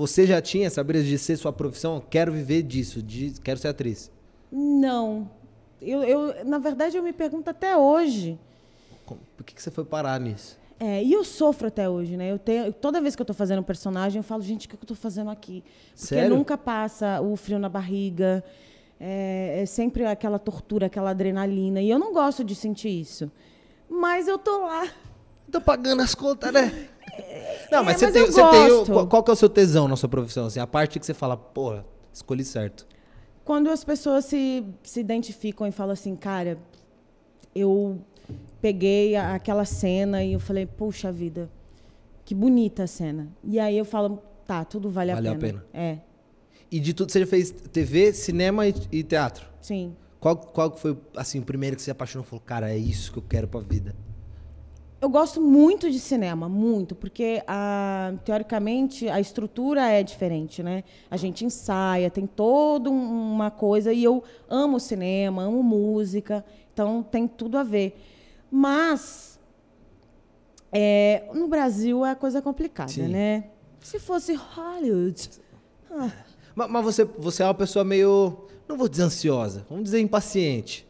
Você já tinha essa brisa de ser sua profissão? Quero viver disso, de, quero ser atriz. Não. Eu, eu, na verdade, eu me pergunto até hoje. por que, que você foi parar nisso? É, e eu sofro até hoje, né? Eu tenho, toda vez que eu estou fazendo um personagem, eu falo, gente, o que, eu estou fazendo aqui? Porque Sério? nunca passa o frio na barriga. É, é, sempre aquela tortura, aquela adrenalina. E eu não gosto de sentir isso. Mas eu tô lá. Tô pagando as contas, né? Não, mas, é, mas você, tem, você tem qual que é o seu tesão na sua profissão? Assim, a parte que você fala, pô, escolhi certo. Quando as pessoas se, se identificam e falam assim, cara, eu peguei a, aquela cena e eu falei, puxa vida, que bonita a cena. E aí eu falo, tá, tudo vale, vale a pena. Vale a pena. É. E de tudo você já fez TV, cinema e, e teatro? Sim. Qual, qual foi assim, o primeiro que você apaixonou e falou, cara, é isso que eu quero pra vida? eu gosto muito de cinema, muito, porque a, ah, teoricamente a estrutura é diferente, né? A gente ensaia, tem toda uma coisa e eu amo cinema, amo música, então tem tudo a ver. Mas é, no Brasil é a coisa complicada, Sim. né? Se fosse Hollywood. Ah. Mas, mas, você, você é uma pessoa meio, não vou dizer ansiosa, vamos dizer impaciente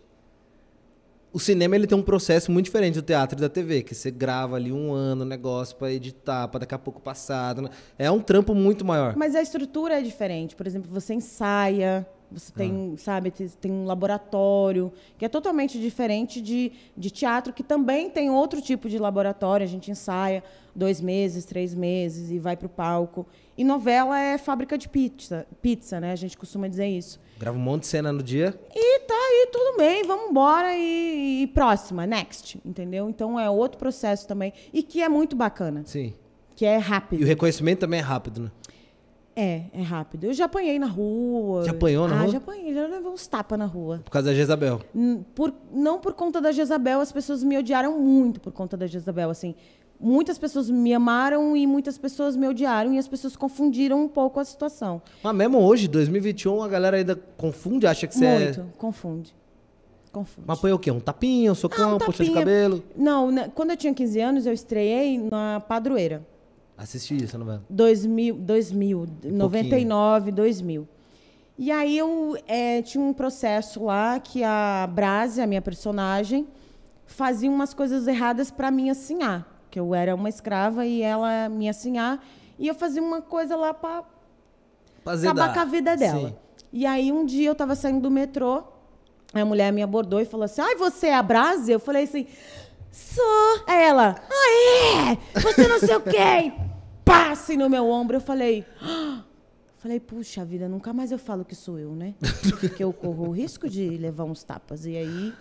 o cinema ele tem um processo muito diferente do teatro e da TV, que você grava ali um ano, o negócio para editar, para daqui a pouco passar. Né? É um trampo muito maior. Mas a estrutura é diferente. Por exemplo, você ensaia, você tem, ah. sabe, tem um laboratório, que é totalmente diferente de, de teatro, que também tem outro tipo de laboratório. A gente ensaia dois meses, três meses e vai para o palco. E novela é fábrica de pizza, pizza, né? A gente costuma dizer isso. Grava um monte de cena no dia. E tudo bem, vamos embora e, e próxima, next, entendeu? Então é outro processo também e que é muito bacana. Sim. Que é rápido. E o reconhecimento também é rápido, né? É, é rápido. Eu já apanhei na rua. Já apanhou na ah, rua? já apanhei, já levei uns tapas na rua. Por causa da Jezabel? Por, não por conta da Jezabel, as pessoas me odiaram muito por conta da Jezabel, assim muitas pessoas me amaram e muitas pessoas me odiaram e as pessoas confundiram um pouco a situação. Mas mesmo hoje, 2021, a galera ainda confunde, acha que você é. Muito, confunde. Confunde. Mas foi o quê? Um tapinha, um socão, ah, um puxa de cabelo? Não, né, quando eu tinha 15 anos, eu estreiei na Padroeira. Assisti não novela? 2000, 2000 um 99, 2000. E aí eu é, tinha um processo lá que a Brase, a minha personagem, fazia umas coisas erradas para mim assinar. Ah, que eu era uma escrava e ela me assinhar. E eu fazia uma coisa lá para acabar com a vida dela. Sim. E aí um dia eu estava saindo do metrô, a mulher me abordou e falou assim: Ai, você é a Brase?" Eu falei assim: Sou. Aí ela: Ah, é? Você não sei o quê. Passe no meu ombro. Eu falei. Ah! Falei, puxa vida, nunca mais eu falo que sou eu, né? Porque eu corro o risco de levar uns tapas. E aí.